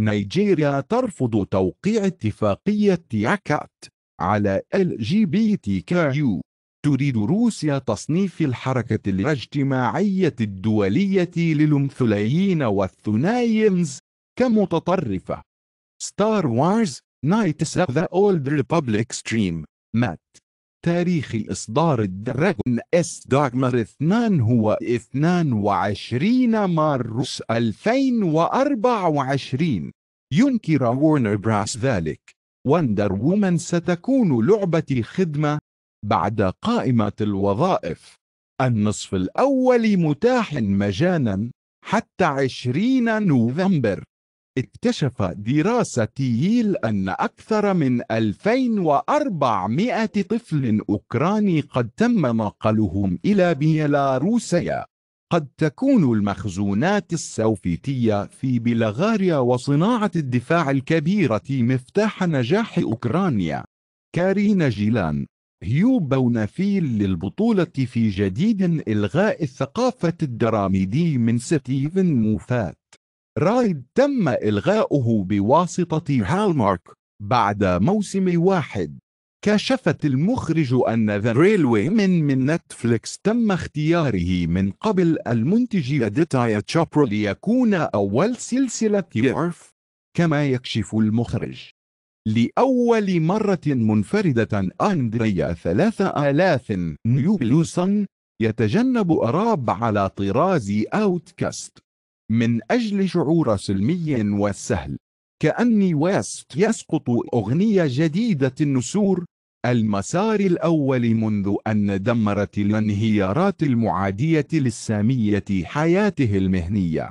نيجيريا ترفض توقيع اتفاقية ياكات على ال جي بي تي كيو تريد روسيا تصنيف الحركة الاجتماعية الدولية للمثليين والثنايمز كمتطرفة ستار وارز نايتس اوف ذا اولد ريبوبليك ستريم مات تاريخ الإصدار الدراجون اس داغمر 2 هو 22 مارس 2024 ينكر وورنر براس ذلك وندر وومن ستكون لعبة خدمة بعد قائمة الوظائف النصف الأول متاح مجانا حتى 20 نوفمبر اكتشف دراسة ييل أن أكثر من 2400 طفل أوكراني قد تم نقلهم إلى بيلاروسيا قد تكون المخزونات السوفيتية في بلغاريا وصناعة الدفاع الكبيرة مفتاح نجاح أوكرانيا كارينا جيلان هيو بونافيل للبطولة في جديد إلغاء الثقافة الدراميدي من ستيفن موفات رايد تم إلغاؤه بواسطة هالمارك بعد موسم واحد كشفت المخرج أن ذا ريلوي من من نتفليكس تم اختياره من قبل المنتج ديتايا تشابرو ليكون أول سلسلة يعرف كما يكشف المخرج لأول مرة منفردة أندريا ثلاثة آلاف نيوبلوسن يتجنب أراب على طراز أوتكاست من أجل شعور سلمي وسهل كأني ويست يسقط أغنية جديدة النسور المسار الأول منذ أن دمرت الانهيارات المعادية للسامية حياته المهنية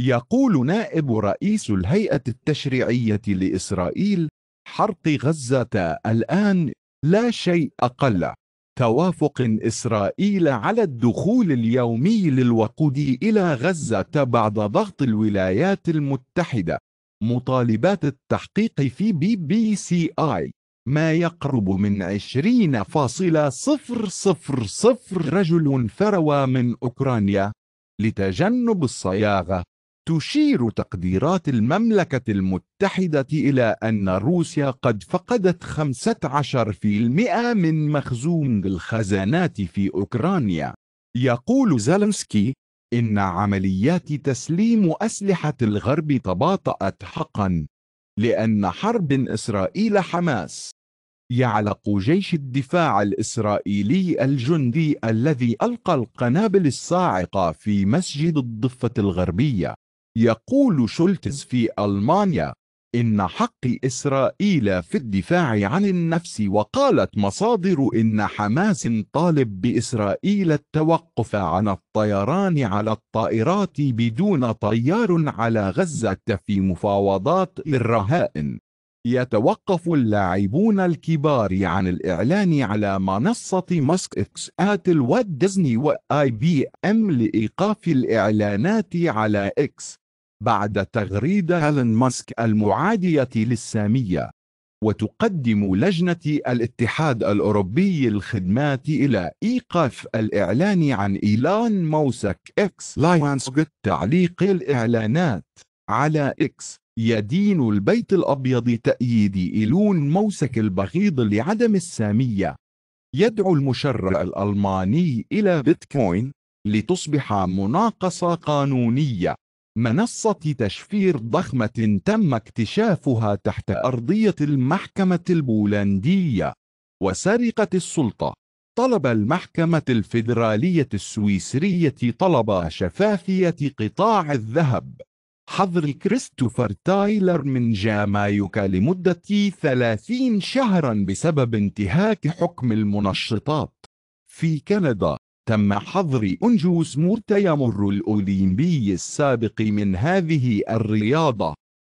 يقول نائب رئيس الهيئة التشريعية لإسرائيل حرق غزة الآن لا شيء أقل توافق إسرائيل على الدخول اليومي للوقود إلى غزة بعد ضغط الولايات المتحدة مطالبات التحقيق في بي بي سي آي ما يقرب من 20.000 رجل ثروة من أوكرانيا لتجنب الصياغة تشير تقديرات المملكة المتحدة إلى أن روسيا قد فقدت 15% من مخزون الخزانات في أوكرانيا. يقول زالنسكي: إن عمليات تسليم أسلحة الغرب تباطأت حقًا، لأن حرب إسرائيل حماس. يعلق جيش الدفاع الإسرائيلي الجندي الذي ألقى القنابل الصاعقة في مسجد الضفة الغربية يقول شولتز في ألمانيا إن حق إسرائيل في الدفاع عن النفس وقالت مصادر إن حماس طالب بإسرائيل التوقف عن الطيران على الطائرات بدون طيار على غزة في مفاوضات الرهائن يتوقف اللاعبون الكبار عن الإعلان على منصة ماسك إكس آتل وديزني وآي بي أم لإيقاف الإعلانات على إكس بعد تغريدة هيلين ماسك المعادية للسامية وتقدم لجنة الاتحاد الأوروبي الخدمات إلى إيقاف الإعلان عن إيلان موسك إكس لاينس تعليق الإعلانات على إكس يدين البيت الأبيض تأييد إيلون موسك البغيض لعدم السامية يدعو المشرع الألماني إلى بيتكوين لتصبح مناقصة قانونية منصة تشفير ضخمة تم اكتشافها تحت أرضية المحكمة البولندية وسرقة السلطة طلب المحكمة الفيدرالية السويسرية طلب شفافية قطاع الذهب حظر كريستوفر تايلر من جامايكا لمدة 30 شهرا بسبب انتهاك حكم المنشطات. في كندا، تم حظر أنجو سمورت يمر الأولمبي السابق من هذه الرياضة،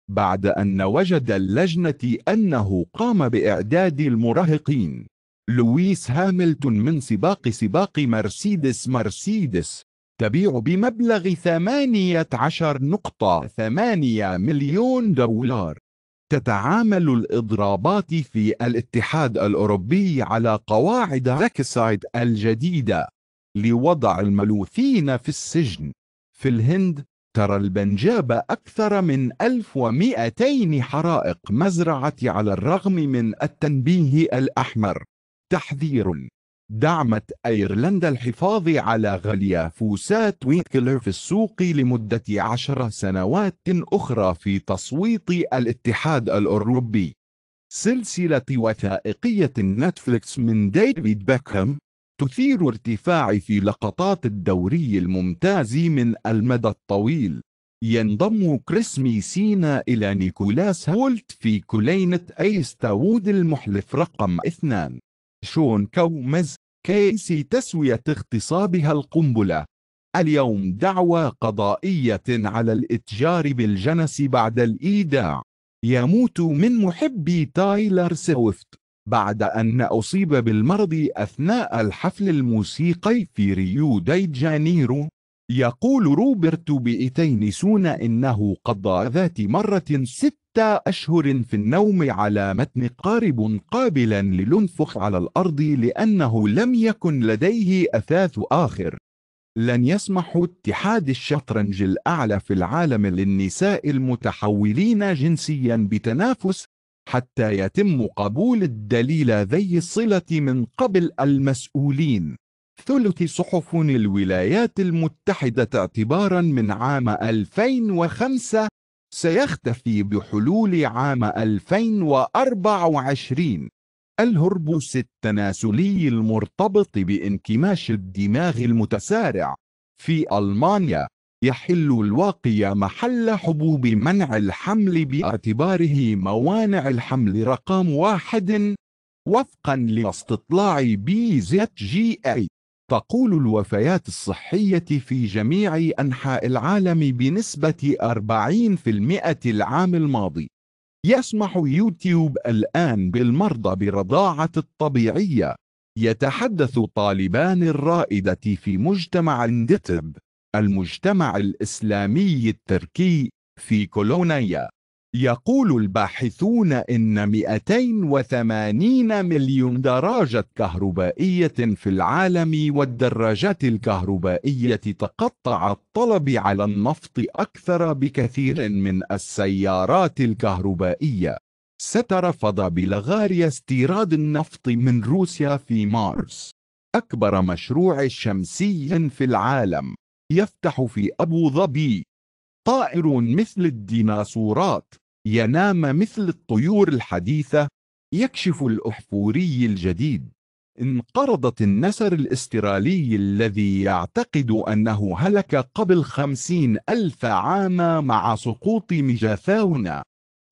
بعد أن وجد اللجنة أنه قام بإعداد المراهقين. لويس هاملتون من سباق سباق مرسيدس مرسيدس تبيع بمبلغ 18.8 مليون دولار تتعامل الإضرابات في الاتحاد الأوروبي على قواعد ركسايد الجديدة لوضع الملوثين في السجن في الهند ترى البنجاب أكثر من 1200 حرائق مزرعة على الرغم من التنبيه الأحمر تحذير دعمت أيرلندا الحفاظ على غليافوسات ويتكلر في السوق لمدة عشر سنوات أخرى في تصويت الاتحاد الأوروبي سلسلة وثائقية نتفليكس من ديفيد بيكهام تثير ارتفاع في لقطات الدوري الممتاز من المدى الطويل ينضم كريس ميسينا إلى نيكولاس هولت في كلينة أيستاوود المحلف رقم اثنان شون كومز كيسي تسوية اغتصابها القنبلة اليوم دعوى قضائية على الاتجار بالجنس بعد الإيداع يموت من محبي تايلر سويفت بعد أن أصيب بالمرض أثناء الحفل الموسيقي في ريو دي جانيرو يقول روبرت سون إنه قضى ذات مرة ستة أشهر في النوم على متن قارب قابلا للنفخ على الأرض لأنه لم يكن لديه أثاث آخر لن يسمح اتحاد الشطرنج الأعلى في العالم للنساء المتحولين جنسيا بتنافس حتى يتم قبول الدليل ذي الصلة من قبل المسؤولين ثلث صحف الولايات المتحدة اعتبارا من عام 2005 سيختفي بحلول عام 2024 الهربوس التناسلي المرتبط بانكماش الدماغ المتسارع في ألمانيا يحل الواقي محل حبوب منع الحمل باعتباره موانع الحمل رقم واحد وفقا لاستطلاع بي زد جي اي تقول الوفيات الصحية في جميع أنحاء العالم بنسبة 40% العام الماضي. يسمح يوتيوب الآن بالمرضى برضاعة الطبيعية. يتحدث طالبان الرائدة في مجتمع اندتب المجتمع الإسلامي التركي في كولونيا يقول الباحثون إن 280 مليون دراجة كهربائية في العالم والدراجات الكهربائية تقطع الطلب على النفط أكثر بكثير من السيارات الكهربائية. سترفض بلغاريا استيراد النفط من روسيا في مارس، أكبر مشروع شمسي في العالم، يفتح في أبو ظبي. طائر مثل الديناصورات ينام مثل الطيور الحديثة يكشف الأحفوري الجديد انقرضت النسر الاسترالي الذي يعتقد أنه هلك قبل خمسين ألف عام مع سقوط ميجاثاونا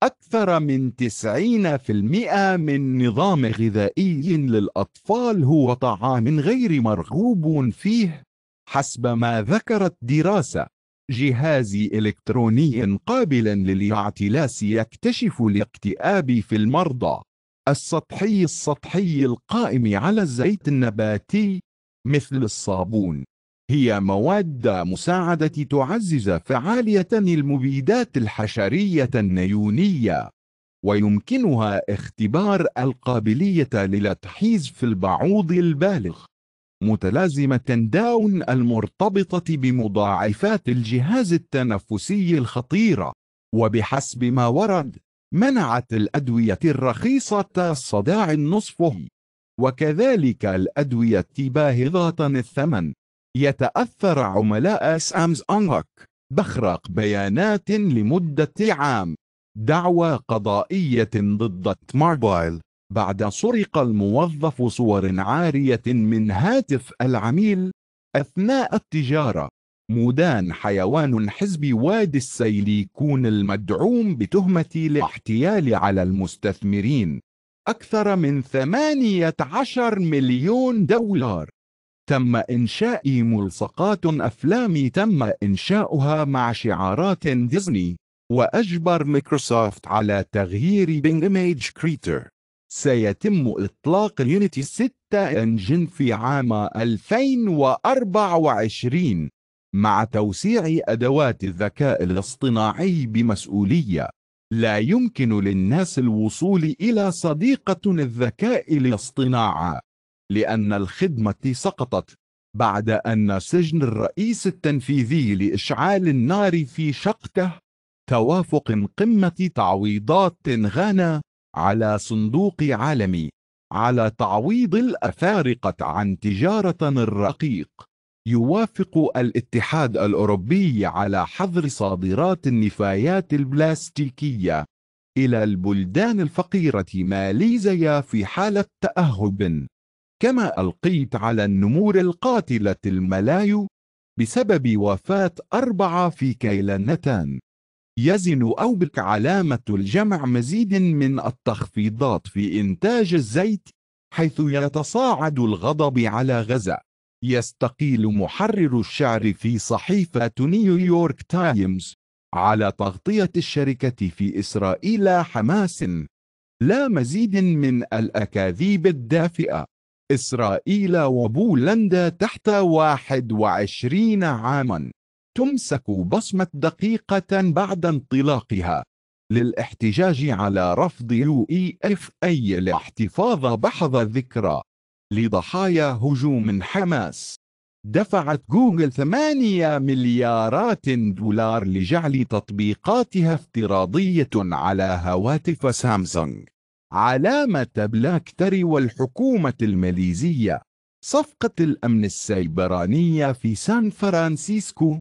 أكثر من تسعين في المئة من نظام غذائي للأطفال هو طعام غير مرغوب فيه حسب ما ذكرت دراسة جهاز إلكتروني قابل للاعتلاس يكتشف الاكتئاب في المرضى السطحي السطحي القائم على الزيت النباتي مثل الصابون هي مواد مساعدة تعزز فعالية المبيدات الحشرية النيونية ويمكنها اختبار القابلية للتحيز في البعوض البالغ متلازمة داون المرتبطة بمضاعفات الجهاز التنفسي الخطيرة وبحسب ما ورد منعت الأدوية الرخيصة الصداع النصفه وكذلك الأدوية باهظة الثمن يتأثر عملاء سامز أنغك بخرق بيانات لمدة عام دعوى قضائية ضد تماربايل بعد سرق الموظف صور عارية من هاتف العميل أثناء التجارة مودان حيوان حزب وادي السيليكون المدعوم بتهمة الاحتيال على المستثمرين أكثر من 18 مليون دولار تم إنشاء ملصقات أفلام تم إنشاؤها مع شعارات ديزني وأجبر مايكروسوفت على تغيير بينج ميج كريتر سيتم إطلاق اليونيتي 6 إنجن في عام 2024 مع توسيع أدوات الذكاء الاصطناعي بمسؤولية لا يمكن للناس الوصول إلى صديقة الذكاء الاصطناعي لأن الخدمة سقطت بعد أن سجن الرئيس التنفيذي لإشعال النار في شقته توافق قمة تعويضات غانا على صندوق عالمي على تعويض الأفارقة عن تجارة الرقيق يوافق الاتحاد الأوروبي على حظر صادرات النفايات البلاستيكية إلى البلدان الفقيرة ماليزيا في حالة تأهب كما ألقيت على النمور القاتلة الملايو بسبب وفاة أربعة في كيلانتان يزن أوبك علامة الجمع مزيد من التخفيضات في إنتاج الزيت حيث يتصاعد الغضب على غزة يستقيل محرر الشعر في صحيفة نيويورك تايمز على تغطية الشركة في إسرائيل حماس لا مزيد من الأكاذيب الدافئة إسرائيل وبولندا تحت 21 عاماً تمسك بصمة دقيقة بعد انطلاقها للاحتجاج على رفض يو اي اف اي لاحتفاظ بحظ الذكرى لضحايا هجوم حماس دفعت جوجل 8 مليارات دولار لجعل تطبيقاتها افتراضية على هواتف سامسونج علامة بلاك تري والحكومة الماليزية صفقة الأمن السيبرانية في سان فرانسيسكو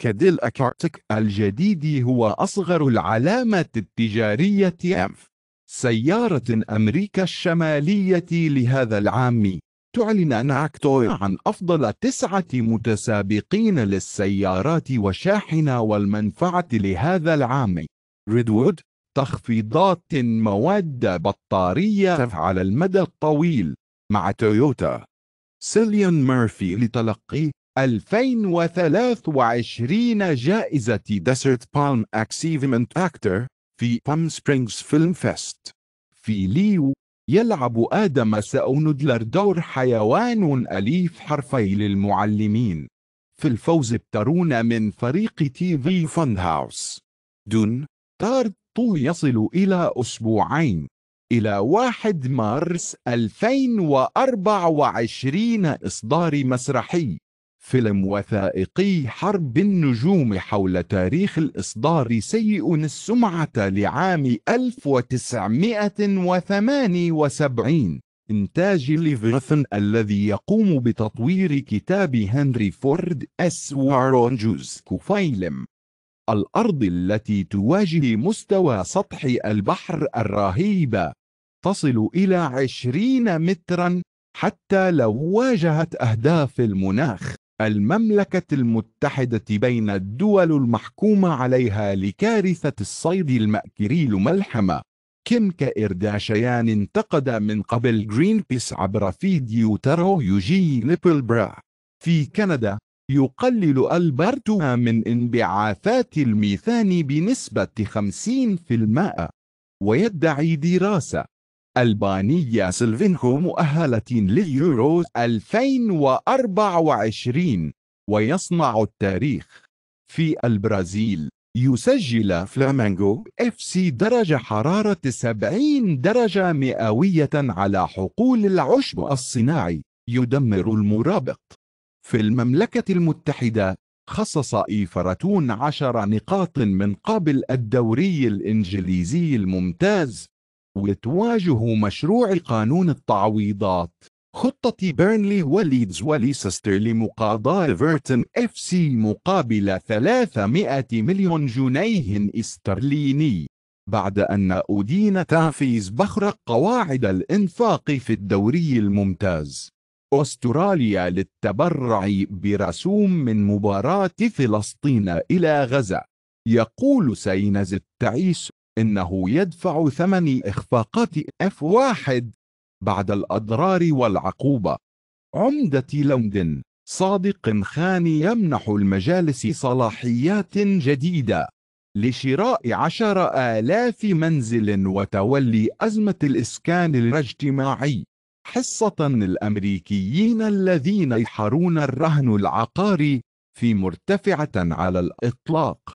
كديل أكارتك الجديد هو أصغر العلامة التجارية أمف سيارة أمريكا الشمالية لهذا العام تعلن أن عن أفضل تسعة متسابقين للسيارات وشاحنة والمنفعة لهذا العام ريدوود تخفيضات مواد بطارية على المدى الطويل مع تويوتا سيليان ميرفي لتلقي 2023 جائزة ديسرت بالم أكسيفمنت أكتر في بام سبرينغز فيلم فيست في ليو يلعب آدم ساوندلر دور حيوان أليف حرفي للمعلمين في الفوز ابترون من فريق تي في فاند هاوس دون تارد يصل إلى أسبوعين إلى 1 مارس 2024 إصدار مسرحي فيلم وثائقي حرب النجوم حول تاريخ الإصدار سيء السمعة لعام 1978 إنتاج ليفرثن الذي يقوم بتطوير كتاب هنري فورد أس وارون جوزكو الأرض التي تواجه مستوى سطح البحر الرهيبة تصل إلى 20 متراً حتى لو واجهت أهداف المناخ المملكة المتحدة بين الدول المحكومة عليها لكارثة الصيد المأكري الملحمة كيم كإرداشيان انتقد من قبل جرين بيس عبر فيديو ترو يوجي برا في كندا يقلل ألبرتو من انبعاثات الميثان بنسبة 50% ويدعي دراسة ألبانيا سلفينكو مؤهلة لليورو 2024 ويصنع التاريخ في البرازيل يسجل فلامينغو اف سي درجة حرارة 70 درجة مئوية على حقول العشب الصناعي يدمر المرابط في المملكة المتحدة خصص إيفرتون عشر نقاط من قبل الدوري الإنجليزي الممتاز وتواجه مشروع قانون التعويضات خطة بيرنلي وليدز وليسستر لمقاضاة ايفرتون اف سي مقابل 300 مليون جنيه استرليني بعد أن أودين تافيز بخرق قواعد الإنفاق في الدوري الممتاز أستراليا للتبرع برسوم من مباراة فلسطين إلى غزة يقول سينز التعيس إنه يدفع ثمن إخفاقات F1 بعد الأضرار والعقوبة عمدة لندن صادق خان يمنح المجالس صلاحيات جديدة لشراء عشر آلاف منزل وتولي أزمة الإسكان الاجتماعي حصة الأمريكيين الذين يحرون الرهن العقاري في مرتفعة على الإطلاق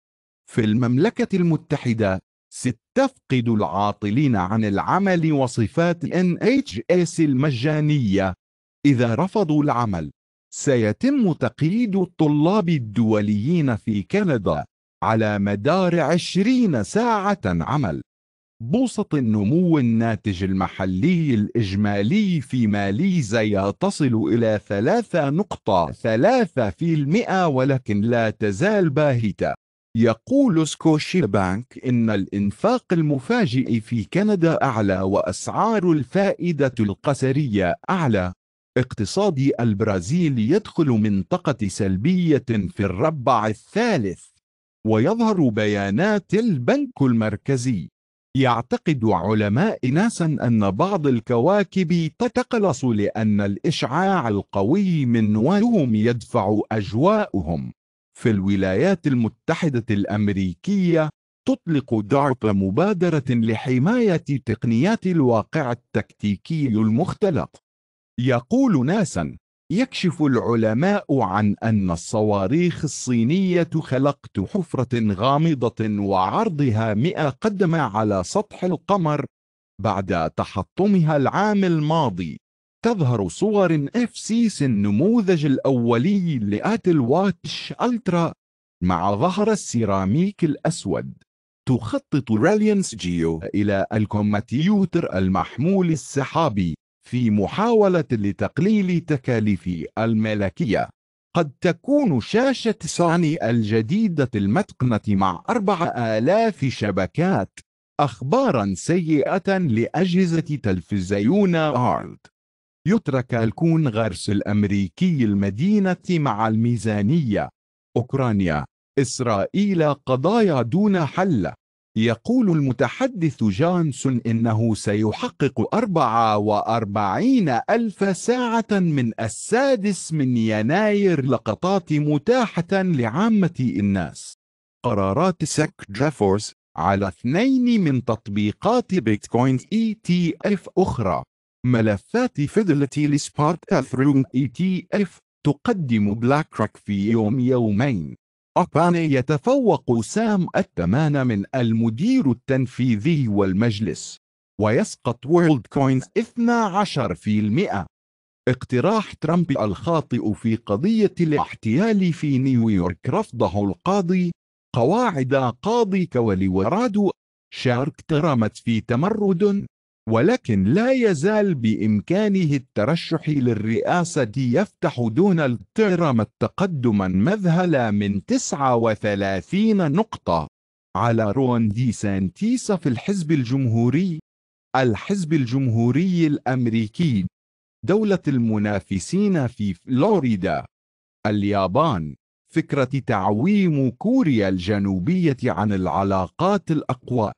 في المملكة المتحدة ستفقد تفقد العاطلين عن العمل وصفات NHS المجانية إذا رفضوا العمل سيتم تقييد الطلاب الدوليين في كندا على مدار 20 ساعة عمل بوصة النمو الناتج المحلي الإجمالي في ماليزيا تصل إلى 3.3% ولكن لا تزال باهتة يقول سكوشي بانك إن الإنفاق المفاجئ في كندا أعلى وأسعار الفائدة القسرية أعلى. اقتصاد البرازيل يدخل منطقة سلبية في الربع الثالث. ويظهر بيانات البنك المركزي. يعتقد علماء ناسا أن بعض الكواكب تتقلص لأن الإشعاع القوي من نوارهم يدفع أجواءهم. في الولايات المتحدة الأمريكية تطلق دارب مبادرة لحماية تقنيات الواقع التكتيكي المختلق. يقول ناسا: يكشف العلماء عن أن الصواريخ الصينية خلقت حفرة غامضة وعرضها 100 قدم على سطح القمر بعد تحطمها العام الماضي. تظهر صور اف سيس النموذج الأولي لآتل واتش ألترا مع ظهر السيراميك الأسود تخطط راليانس جيو إلى الكمبيوتر المحمول السحابي في محاولة لتقليل تكاليف الملكية قد تكون شاشة سوني الجديدة المتقنة مع 4000 شبكات أخبارا سيئة لأجهزة تلفزيون أرلد يترك الكونغرس الأمريكي المدينة مع الميزانية أوكرانيا إسرائيل قضايا دون حل يقول المتحدث جانسون إنه سيحقق 44 ألف ساعة من السادس من يناير لقطات متاحة لعامة الناس قرارات سك جافورس على اثنين من تطبيقات بيتكوين اي تي اف أخرى ملفات فضلة لسبارت ثرون اي تي اف تقدم بلاك روك في يوم يومين أبان يتفوق سام الثمان من المدير التنفيذي والمجلس ويسقط وورلد كوينز 12% اقتراح ترامب الخاطئ في قضية الاحتيال في نيويورك رفضه القاضي قواعد قاضي ورادو شارك ترامت في تمرد ولكن لا يزال بإمكانه الترشح للرئاسة يفتح دونالد ترامب تقدما مذهلا من 39 نقطة على رون دي سانتيس في الحزب الجمهوري الحزب الجمهوري الأمريكي دولة المنافسين في فلوريدا اليابان فكرة تعويم كوريا الجنوبية عن العلاقات الأقوى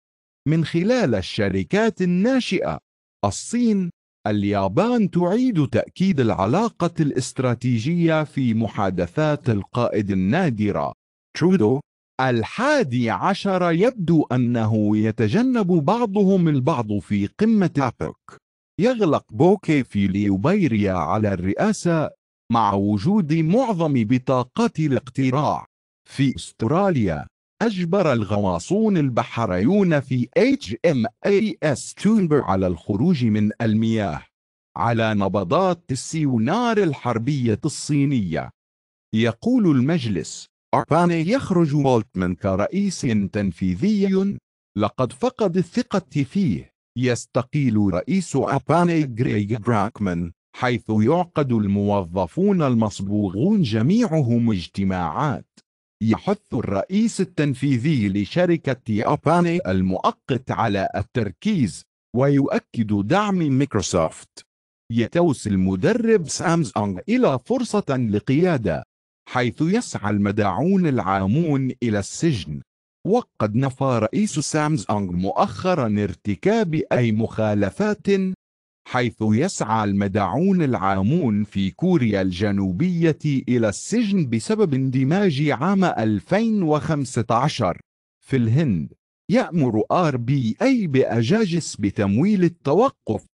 من خلال الشركات الناشئة الصين اليابان تعيد تأكيد العلاقة الاستراتيجية في محادثات القائد النادرة ترودو الحادي عشر يبدو أنه يتجنب بعضهم البعض في قمة أبك يغلق بوكي في ليبيريا على الرئاسة مع وجود معظم بطاقات الاقتراع في أستراليا أجبر الغواصون البحريون في HMAS تونبر على الخروج من المياه على نبضات السيونار الحربية الصينية يقول المجلس أربان يخرج مولتمان كرئيس تنفيذي لقد فقد الثقة فيه يستقيل رئيس أباني غريغ براكمان حيث يعقد الموظفون المصبوغون جميعهم اجتماعات يحث الرئيس التنفيذي لشركة أباني المؤقت على التركيز ويؤكد دعم مايكروسوفت يتوس المدرب سامسونج إلى فرصة لقيادة حيث يسعى المداعون العامون إلى السجن وقد نفى رئيس سامسونج مؤخرا ارتكاب أي مخالفات حيث يسعى المدعون العامون في كوريا الجنوبية إلى السجن بسبب اندماج عام 2015 في الهند يأمر آر بي أي بأجاجس بتمويل التوقف